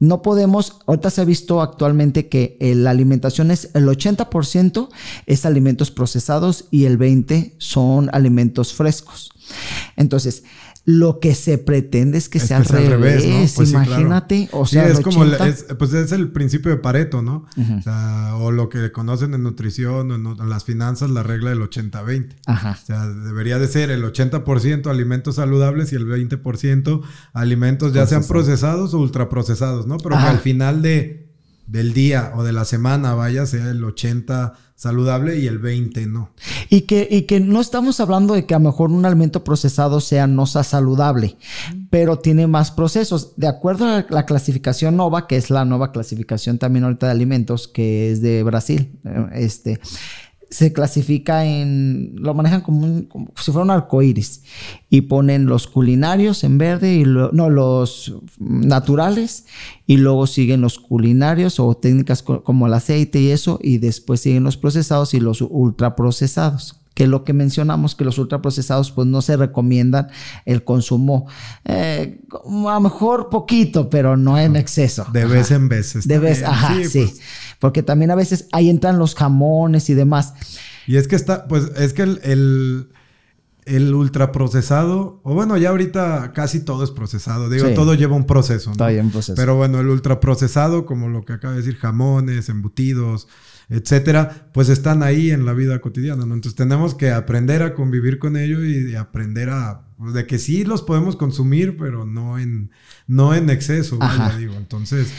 No podemos, ahorita se ha visto actualmente que eh, la alimentación es el 80% es alimentos procesados y el 20% son alimentos frescos. Entonces, lo que se pretende es que, sea, al revés. ¿no? pues imagínate. Sí, O sea, es como, pues es el principio de Pareto, ¿no? o, lo que conocen en nutrición en, las finanzas, la regla del 80-20. O sea, debería de ser el 80% alimentos saludables y el 20% alimentos ya sean procesados o ultraprocesados, ¿no? Pero que al final de del día o de la semana, vaya, sea el 80 saludable y el 20 no. Y que, y que no estamos hablando de que a lo mejor un alimento procesado sea no saludable, pero tiene más procesos. De acuerdo a la clasificación NOVA, que es la nueva clasificación también ahorita de alimentos, que es de Brasil, eh, este se clasifica en, lo manejan como, si fuera un arcoíris y ponen los culinarios en verde y no los naturales y luego siguen los culinarios o técnicas como el aceite y eso y después siguen los procesados y los ultraprocesados que lo que mencionamos, que los ultraprocesados, pues no se recomiendan el consumo, eh, a lo mejor poquito, pero no en exceso. De vez en vez. De vez, ajá, sí. Pues. Porque también a veces ahí entran los jamones y demás. Y es que está, pues es que el, el ultraprocesado, o bueno, ya ahorita casi todo es procesado, digo, todo lleva un proceso. ¿no? Está bien proceso. Pero bueno, el ultraprocesado, como lo que acaba de decir, jamones, embutidos, etcétera, pues están ahí en la vida cotidiana, ¿no? Entonces tenemos que aprender a convivir con ello y, aprender a pues, de que sí los podemos consumir, pero no en no en exceso, Entonces,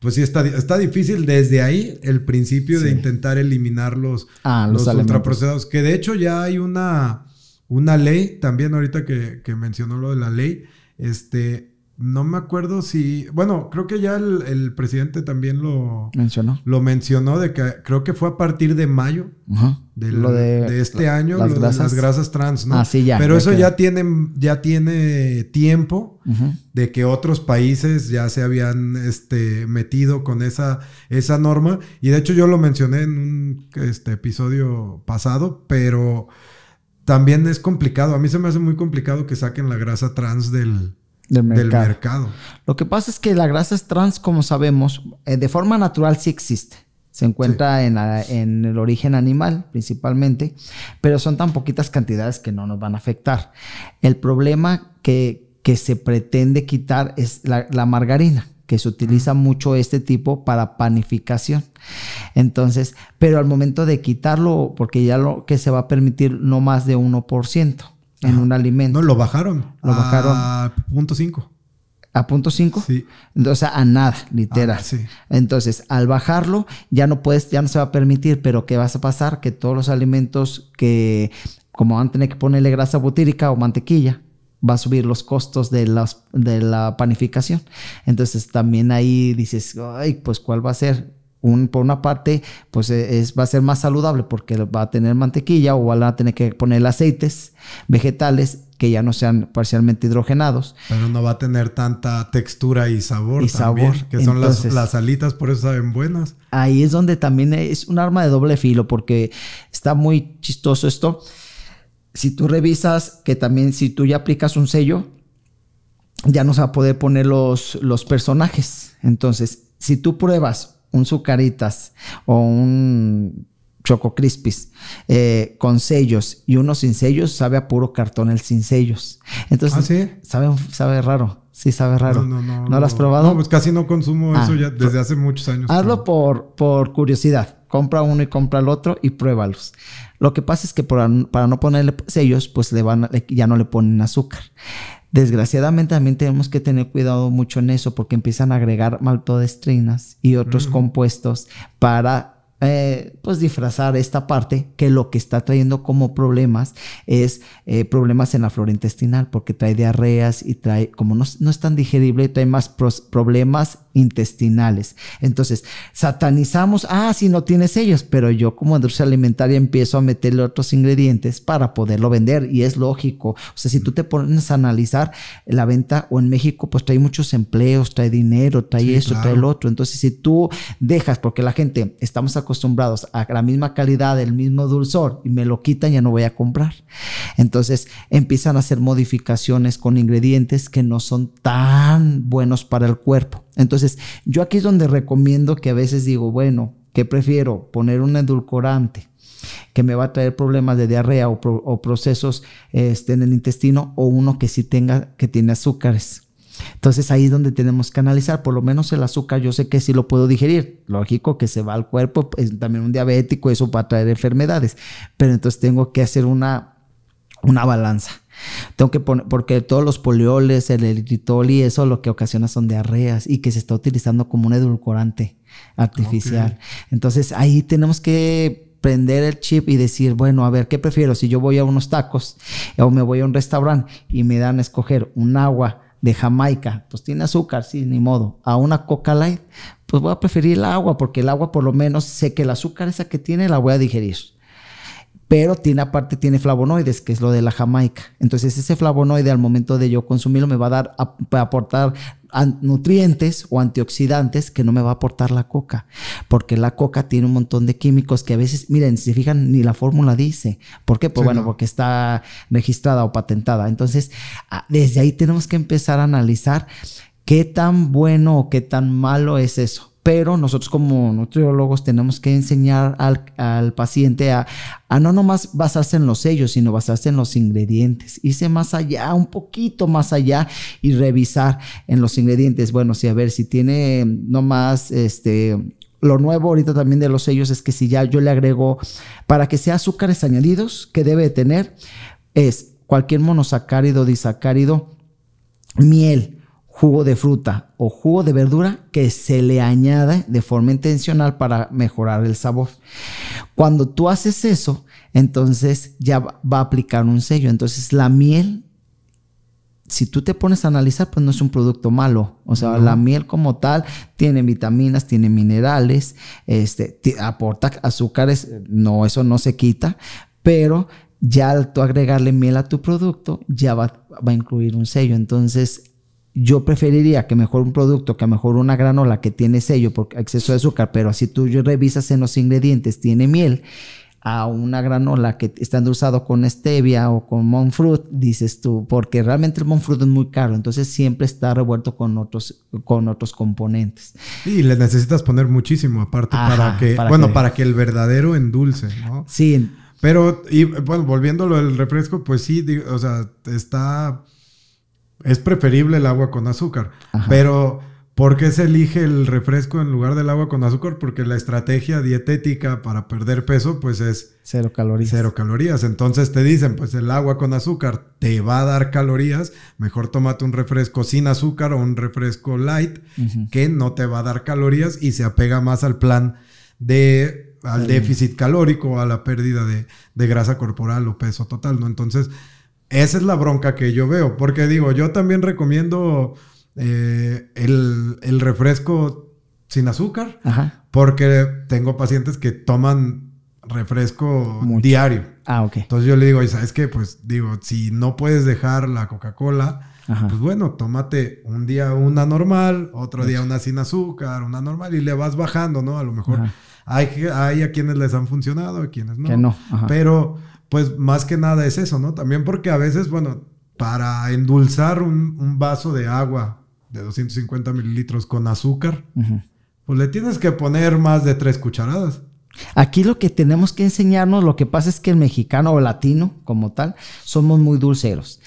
pues sí está está difícil desde ahí el principio de intentar eliminar los ah, los, los ultraprocesados, que de hecho ya hay una una ley también ahorita que, que mencionó lo de la ley, este no me acuerdo si. Bueno, creo que ya el, presidente también lo mencionó. Lo mencionó de que creo que fue a partir de mayo de, este año, las, grasas. trans, ¿no? Ah, ya. Pero eso ya, tiene, ya tiene tiempo de que otros países ya se habían este, metido con esa, esa norma. Y de hecho, yo lo mencioné en un este, episodio pasado, pero también es complicado. A mí se me hace muy complicado que saquen la grasa trans del del mercado. Lo que pasa es que la grasa es trans, como sabemos, eh, de forma natural sí existe. Se encuentra en, el origen animal principalmente, pero son tan poquitas cantidades que no nos van a afectar. El problema que, se pretende quitar es la, la margarina que se utiliza mucho este tipo para panificación. Entonces, pero al momento de quitarlo, porque ya lo que se va a permitir no más de 1% en un alimento. No, lo bajaron. Lo ah. bajaron. A punto cinco. ¿A punto 5? Sí. O sea, a nada, literal. Ah, sí. Entonces, al bajarlo, ya no puedes, ya no se va a permitir, pero ¿qué vas a pasar? Que todos los alimentos que, como van a tener que ponerle grasa butírica o mantequilla, va a subir los costos de, las, de la panificación. Entonces, también ahí dices, ay, pues, ¿cuál va a ser? un, por una parte, pues eh, es, va a ser más saludable porque va a tener mantequilla o va a tener que poner aceites vegetales que ya no sean parcialmente hidrogenados. Pero no va a tener tanta textura y sabor. Y también, sabor. Que son las, las alitas, por eso saben buenas. Ahí es donde también es un arma de doble filo porque está muy chistoso esto. Si tú revisas que también si tú ya aplicas un sello, ya no se va a poder poner los, los personajes. Entonces, si tú pruebas un Zucaritas o un Choco Crispis eh, con sellos y uno sin sellos sabe a puro cartón el sin sellos. Entonces, ¿Ah, sí? sabe, raro. Sí, sabe raro. No, no, no. ¿No lo has probado? No, pues casi no consumo ah. eso ya desde hace muchos años. Hazlo por, por curiosidad. Compra uno y compra el otro y pruébalos. Lo que pasa es que para no ponerle sellos, pues le van, ya no le ponen azúcar. Desgraciadamente también tenemos que tener cuidado mucho en eso porque empiezan a agregar maltodestrinas y otros compuestos para eh, pues disfrazar esta parte que lo que está trayendo como problemas es eh, problemas en la flora intestinal porque trae diarreas y trae como no, no es tan digerible trae más problemas intestinales. Entonces, satanizamos, ah, si no tienes ellos, pero yo como industria alimentaria empiezo a meterle otros ingredientes para poderlo vender y es lógico. O sea, si tú te pones a analizar la venta o en México, pues trae muchos empleos, trae dinero, trae eso, trae el otro. Entonces, si tú dejas, porque la gente estamos acostumbrados a la misma calidad, el mismo dulzor y me lo quitan, ya no voy a comprar. Entonces, empiezan a hacer modificaciones con ingredientes que no son tan buenos para el cuerpo. Entonces, entonces, yo aquí es donde recomiendo que a veces digo, bueno, ¿qué prefiero? Poner un edulcorante que me va a traer problemas de diarrea o, procesos este, en el intestino o uno que sí tenga, que tiene azúcares. Entonces ahí es donde tenemos que analizar, por lo menos el azúcar yo sé que sí lo puedo digerir, lógico que se va al cuerpo, también un diabético, eso va a traer enfermedades, pero entonces tengo que hacer una, una balanza. Tengo que poner, porque todos los polioles, el eritritol y eso lo que ocasiona son diarreas y que se está utilizando como un edulcorante artificial. Entonces ahí tenemos que prender el chip y decir, bueno, a ver, ¿qué prefiero? Si yo voy a unos tacos o me voy a un restaurante y me dan a escoger un agua de Jamaica, pues tiene azúcar, sí, ni modo, a una Coca Light, pues voy a preferir el agua porque el agua por lo menos sé que el azúcar esa que tiene la voy a digerir pero tiene aparte tiene flavonoides, que es lo de la jamaica. Entonces ese flavonoide al momento de yo consumirlo me va a dar a, aportar nutrientes o antioxidantes que no me va a aportar la coca, porque la coca tiene un montón de químicos que a veces, miren, si se fijan, ni la fórmula dice. ¿Por qué? Pues bueno, porque está registrada o patentada. Entonces, ah, desde ahí tenemos que empezar a analizar qué tan bueno o qué tan malo es eso pero nosotros como nutriólogos tenemos que enseñar al, paciente a, no nomás basarse en los sellos, sino basarse en los ingredientes, irse más allá, un poquito más allá y revisar en los ingredientes. Bueno, si a ver si tiene nomás este... Lo nuevo ahorita también de los sellos es que si ya yo le agrego para que sea azúcares añadidos que debe tener es cualquier monosacárido, disacárido, miel, jugo de fruta o jugo de verdura que se le añade de forma intencional para mejorar el sabor. Cuando tú haces eso, entonces ya va a aplicar un sello. Entonces la miel, si tú te pones a analizar, pues no es un producto malo. O sea, la miel como tal tiene vitaminas, tiene minerales, este, aporta azúcares, no, eso no se quita, pero ya al tú agregarle miel a tu producto, ya va a incluir un sello. Entonces, yo preferiría que mejor un producto, que mejor una granola que tiene sello porque exceso de azúcar, pero si tú revisas en los ingredientes, tiene miel, a una granola que está endulzado con stevia o con monk dices tú, porque realmente el monk es muy caro, entonces siempre está revuelto con otros, con otros componentes. Y le necesitas poner muchísimo aparte para que, bueno, para que el verdadero endulce, ¿no? Sí. Pero, y bueno, volviéndolo al refresco, pues sí, o sea, está es preferible el agua con azúcar, pero ¿por qué se elige el refresco en lugar del agua con azúcar? Porque la estrategia dietética para perder peso pues es cero calorías. Cero calorías, entonces te dicen, pues el agua con azúcar te va a dar calorías, mejor tómate un refresco sin azúcar o un refresco light que no te va a dar calorías y se apega más al plan de al déficit calórico, a la pérdida de, de grasa corporal o peso total, ¿no? Entonces, esa es la bronca que yo veo, porque digo, yo también recomiendo eh, el, refresco sin azúcar, porque tengo pacientes que toman refresco diario. Ah, ok. Entonces yo le digo, ¿y sabes qué? Pues digo, si no puedes dejar la Coca-Cola, pues bueno, tómate un día una normal, otro día una sin azúcar, una normal y le vas bajando, ¿no? A lo mejor hay, hay, a quienes les han funcionado, a quienes no. Que no. Pero pues más que nada es eso, ¿no? También porque a veces, bueno, para endulzar un, vaso de agua de 250 mililitros con azúcar, pues le tienes que poner más de tres cucharadas. Aquí lo que tenemos que enseñarnos, lo que pasa es que el mexicano o latino como tal, somos muy dulceros.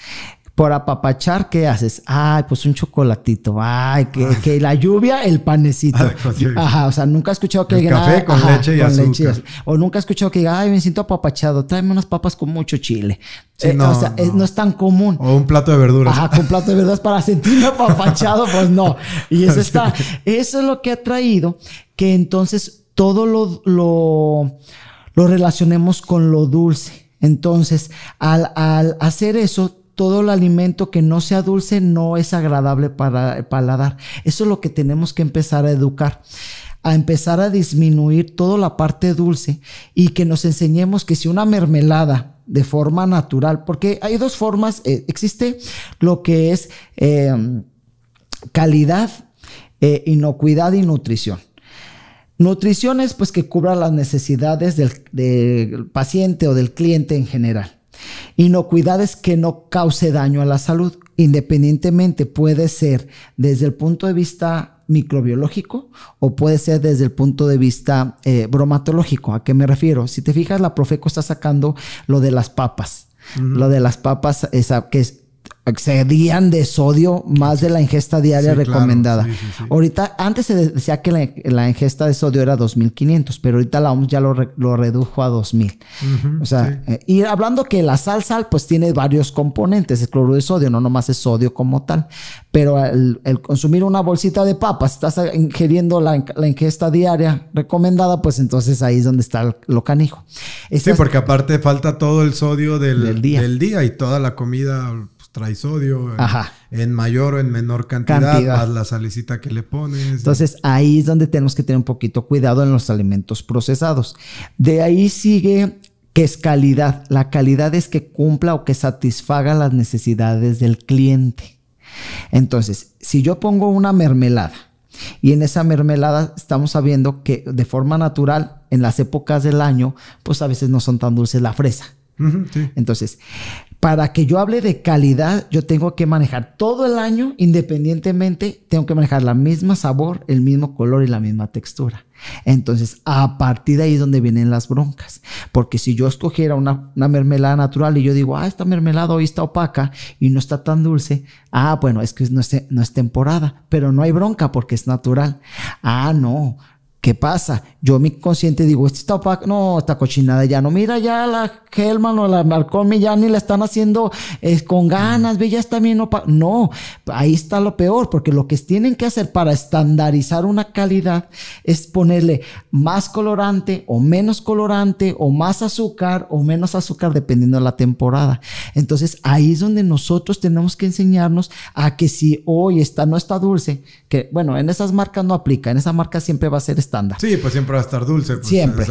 Por apapachar, ¿qué haces? Ay, pues un chocolatito. Ay, que, que la lluvia, el panecito. Ajá, o sea, nunca he escuchado que diga café con, leche, y O nunca he escuchado que diga, Ay, me siento apapachado. Tráeme unas papas con mucho chile. Eh, no, o sea, no. Es, tan común. O un plato de verduras. Ajá, con plato de verduras para sentirme apapachado, pues no. Y eso está... Eso es lo que ha traído que entonces todo lo, relacionemos con lo dulce. Entonces, al, al hacer eso, todo el alimento que no sea dulce no es agradable para paladar. Eso es lo que tenemos que empezar a educar a empezar a disminuir toda la parte dulce y que nos enseñemos que si una mermelada de forma natural, porque hay dos formas, eh, existe lo que es em, calidad, eh, inocuidad y nutrición. Nutrición es pues que cubra las necesidades del paciente o del cliente en general. Inocuidades que no cause daño a la salud, independientemente puede ser desde el punto de vista microbiológico o puede ser desde el punto de vista eh, bromatológico. ¿A qué me refiero? Si te fijas, la Profeco está sacando lo de las papas. Lo de las papas, esa, que es excedían de sodio más de la ingesta diaria recomendada. ahorita, antes se decía que la, ingesta de sodio era 2500, pero ahorita la OMS ya lo, redujo a 2000. o sea, ir eh, y hablando que la salsa, pues tiene varios componentes, el cloruro de sodio, no nomás es sodio como tal, pero el, consumir una bolsita de papas, estás ingiriendo la, ingesta diaria recomendada, pues entonces ahí es donde está lo canijo. sí, porque aparte falta todo el sodio del, del día y toda la comida trae sodio en mayor o en menor cantidad, Más la salicita que le pones. Entonces ahí es donde tenemos que tener un poquito cuidado en los alimentos procesados. De ahí sigue que es calidad. La calidad es que cumpla o que satisfaga las necesidades del cliente. Entonces, si yo pongo una mermelada y en esa mermelada estamos sabiendo que de forma natural, en las épocas del año, pues a veces no son tan dulces la fresa. Entonces, para que yo hable de calidad, yo tengo que manejar todo el año, independientemente, tengo que manejar la misma sabor, el mismo color y la misma textura. Entonces, a partir de ahí es donde vienen las broncas. Porque si yo escogiera una, mermelada natural y yo digo, ah, esta mermelada hoy está opaca y no está tan dulce, ah, bueno, es que no es, no es temporada, pero no hay bronca porque es natural. Ah, no, ¿Qué pasa? Yo mi consciente digo, esta opaca, no, esta cochinada ya no, mira ya la Helman o la Malcolm ya ni la están haciendo es con ganas, ve, ya está bien No, ahí está lo peor, porque lo que tienen que hacer para estandarizar una calidad es ponerle más colorante o menos colorante o más azúcar o menos azúcar dependiendo de la temporada. Entonces ahí es donde nosotros tenemos que enseñarnos a que si hoy está, no está dulce, que bueno, en esas marcas no aplica, en esa marca siempre va a ser Sí, pues siempre va a estar dulce. Pues, siempre.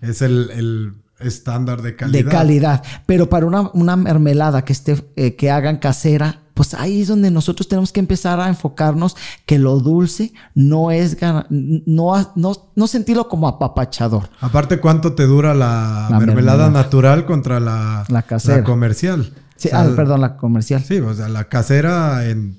Es el, estándar de calidad. De calidad. Pero para una, mermelada que, esté, eh, que hagan casera, pues ahí es donde nosotros tenemos que empezar a enfocarnos que lo dulce no es no, no, sentirlo como apapachador. Aparte, ¿cuánto te dura la, mermelada, natural contra la, la, comercial? ah, perdón, la comercial. Sí, o sea, la casera en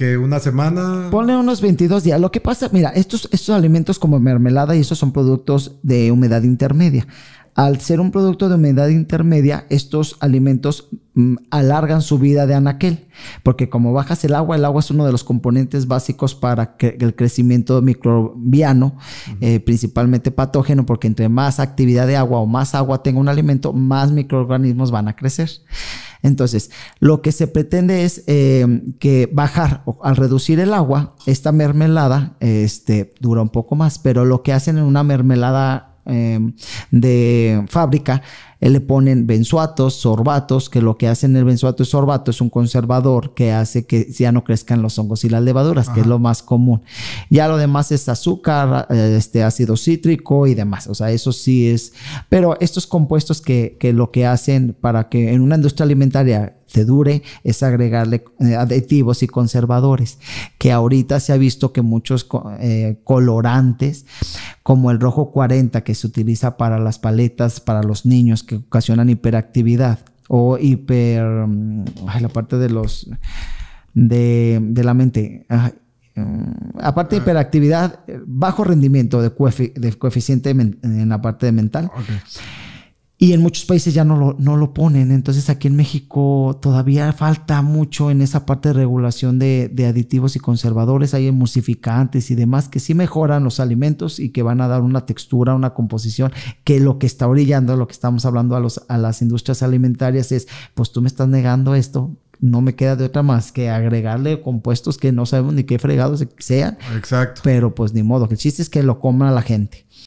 que una semana. pone unos 22 días. Lo que pasa, mira, estos, estos alimentos como mermelada y esos son productos de humedad intermedia. Al ser un producto de humedad intermedia, estos alimentos mm, alargan su vida de anaquel, porque como bajas el agua, el agua es uno de los componentes básicos para el crecimiento microbiano, eh, principalmente patógeno, porque entre más actividad de agua o más agua tenga un alimento, más microorganismos van a crecer. Entonces, lo que se pretende es eh, que bajar, o, al reducir el agua, esta mermelada este, dura un poco más, pero lo que hacen en una mermelada Em, de fábrica, le ponen benzoatos, sorbatos, que lo que hacen el benzoato es sorbato, es un conservador que hace que ya no crezcan los hongos y las levaduras, que es lo más común. Ya lo demás es azúcar, eh, este ácido cítrico y demás. O sea, eso sí es. Pero estos compuestos que, que lo que hacen para que en una industria alimentaria dure es agregarle eh, aditivos y conservadores, que ahorita se ha visto que muchos eh, colorantes, como el rojo 40 que se utiliza para las paletas para los niños que ocasionan hiperactividad o hiper... Mm, ay, la parte de los... de, la mente. Ah, mm, aparte de ah. hiperactividad, eh, bajo rendimiento de, coeficiente en la parte mental y en muchos países ya no lo, no lo ponen. Entonces aquí en México todavía falta mucho en esa parte de regulación de, aditivos y conservadores, hay emulsificantes y demás que sí mejoran los alimentos y que van a dar una textura, una composición, que lo que está orillando, lo que estamos hablando a, los, a las industrias alimentarias es, pues tú me estás negando esto, no me queda de otra más que agregarle compuestos que no sabemos ni qué fregados sean. Exacto. Pero pues ni modo, el chiste es que lo coma la gente.